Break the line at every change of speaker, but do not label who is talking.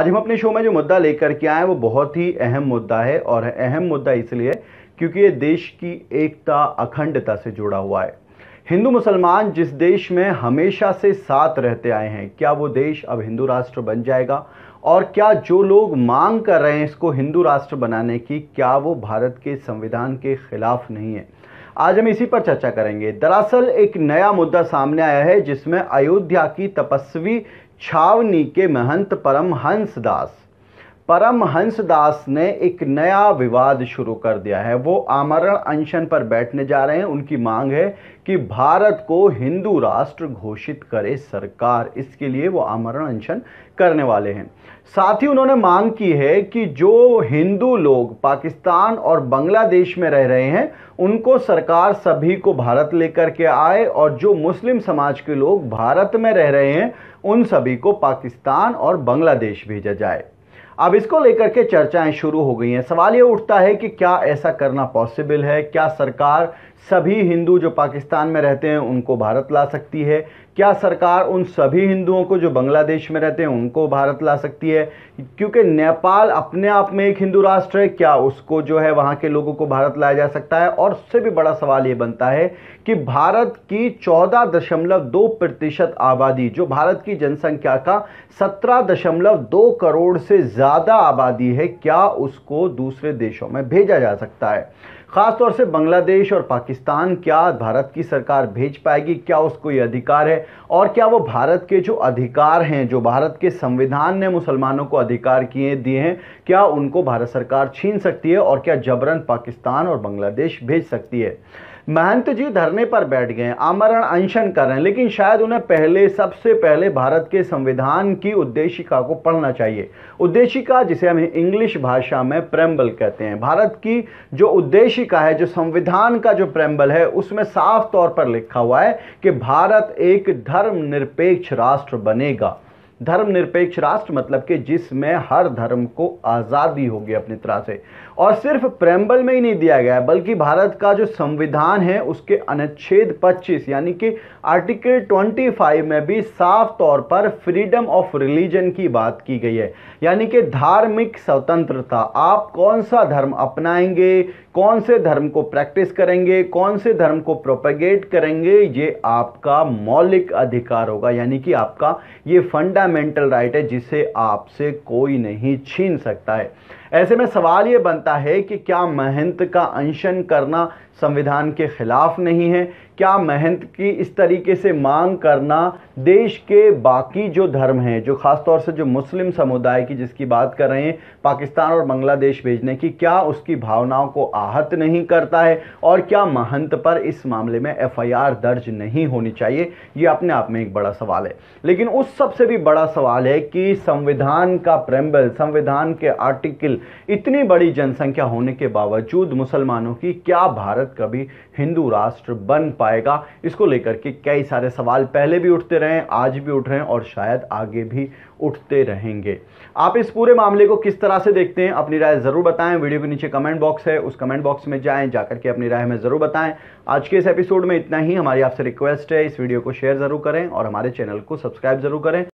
आज हम अपने शो में जो मुद्दा लेकर के आए हैं वो बहुत ही अहम मुद्दा है और अहम मुद्दा इसलिए क्योंकि ये देश की एकता अखंडता से जुड़ा हुआ है हिंदू मुसलमान जिस देश में हमेशा से साथ रहते आए हैं क्या वो देश अब हिंदू राष्ट्र बन जाएगा और क्या जो लोग मांग कर रहे हैं इसको हिंदू राष्ट्र बनाने की क्या वो भारत के संविधान के खिलाफ नहीं है आज हम इसी पर चर्चा करेंगे दरअसल एक नया मुद्दा सामने आया है जिसमें अयोध्या की तपस्वी छावनी के महंत परम दास परमहंस दास ने एक नया विवाद शुरू कर दिया है वो आमरण अनशन पर बैठने जा रहे हैं उनकी मांग है कि भारत को हिंदू राष्ट्र घोषित करे सरकार इसके लिए वो आमरण अनशन करने वाले हैं साथ ही उन्होंने मांग की है कि जो हिंदू लोग पाकिस्तान और बांग्लादेश में रह रहे हैं उनको सरकार सभी को भारत लेकर के आए और जो मुस्लिम समाज के लोग भारत में रह रहे हैं उन सभी को पाकिस्तान और बांग्लादेश भेजा जाए अब इसको लेकर के चर्चाएं शुरू हो गई हैं सवाल ये उठता है कि क्या ऐसा करना पॉसिबल है क्या सरकार सभी हिंदू जो पाकिस्तान में रहते हैं उनको भारत ला सकती है क्या सरकार उन सभी हिंदुओं को जो बांग्लादेश में रहते हैं उनको भारत ला सकती है क्योंकि नेपाल अपने आप में एक हिंदू राष्ट्र है क्या उसको जो है वहाँ के लोगों को भारत लाया जा सकता है और उससे भी बड़ा सवाल ये बनता है कि भारत की चौदह दशमलव दो प्रतिशत आबादी जो भारत की जनसंख्या का सत्रह दशमलव दो करोड़ से ज़्यादा आबादी है क्या उसको दूसरे देशों में भेजा जा सकता है ख़ासतौर से बांग्लादेश और पाकिस्तान क्या भारत की सरकार भेज पाएगी क्या उसको ये अधिकार है और क्या वो भारत के जो अधिकार हैं जो भारत के संविधान ने मुसलमानों को अधिकार किए दिए हैं क्या उनको भारत सरकार छीन सकती है और क्या जबरन पाकिस्तान और बांग्लादेश भेज सकती है महंत जी धरने पर बैठ गए आमरण अनशन कर रहे हैं लेकिन शायद उन्हें पहले सबसे पहले भारत के संविधान की उद्देशिका को पढ़ना चाहिए उद्देशिका जिसे हम इंग्लिश भाषा में प्रेम्बल कहते हैं भारत की जो उद्देशिका है जो संविधान का जो प्रेम्बल है उसमें साफ तौर पर लिखा हुआ है कि भारत एक धर्मनिरपेक्ष राष्ट्र बनेगा धर्मनिरपेक्ष राष्ट्र मतलब कि जिसमें हर धर्म को आज़ादी होगी अपनी तरह से और सिर्फ प्रेम्बल में ही नहीं दिया गया बल्कि भारत का जो संविधान है उसके अनुच्छेद 25 यानी कि आर्टिकल 25 में भी साफ तौर पर फ्रीडम ऑफ रिलीजन की बात की गई है यानी कि धार्मिक स्वतंत्रता आप कौन सा धर्म अपनाएंगे कौन से धर्म को प्रैक्टिस करेंगे कौन से धर्म को प्रोपेगेट करेंगे ये आपका मौलिक अधिकार होगा यानी कि आपका ये फंडा फंडामेंटल राइट है जिसे आपसे कोई नहीं छीन सकता है ऐसे में सवाल ये बनता है कि क्या महंत का अनशन करना संविधान के खिलाफ नहीं है क्या महंत की इस तरीके से मांग करना देश के बाकी जो धर्म हैं जो ख़ास तौर से जो मुस्लिम समुदाय की जिसकी बात कर रहे हैं पाकिस्तान और बांग्लादेश भेजने की क्या उसकी भावनाओं को आहत नहीं करता है और क्या महंत पर इस मामले में एफआईआर दर्ज नहीं होनी चाहिए ये अपने आप में एक बड़ा सवाल है लेकिन उस सबसे भी बड़ा सवाल है कि संविधान का प्रेम्बल संविधान के आर्टिकल इतनी बड़ी जनसंख्या होने के बावजूद मुसलमानों की क्या भारत कभी हिंदू राष्ट्र बन पाएगा इसको लेकर के कई सारे सवाल पहले भी उठते रहे आज भी उठ रहे हैं और शायद आगे भी उठते रहेंगे आप इस पूरे मामले को किस तरह से देखते हैं अपनी राय ज़रूर बताएं वीडियो के नीचे कमेंट बॉक्स है उस कमेंट बॉक्स में जाएं जाकर के अपनी राय में ज़रूर बताएं आज के इस एपिसोड में इतना ही हमारी आपसे रिक्वेस्ट है इस वीडियो को शेयर ज़रूर करें और हमारे चैनल को सब्सक्राइब ज़रूर करें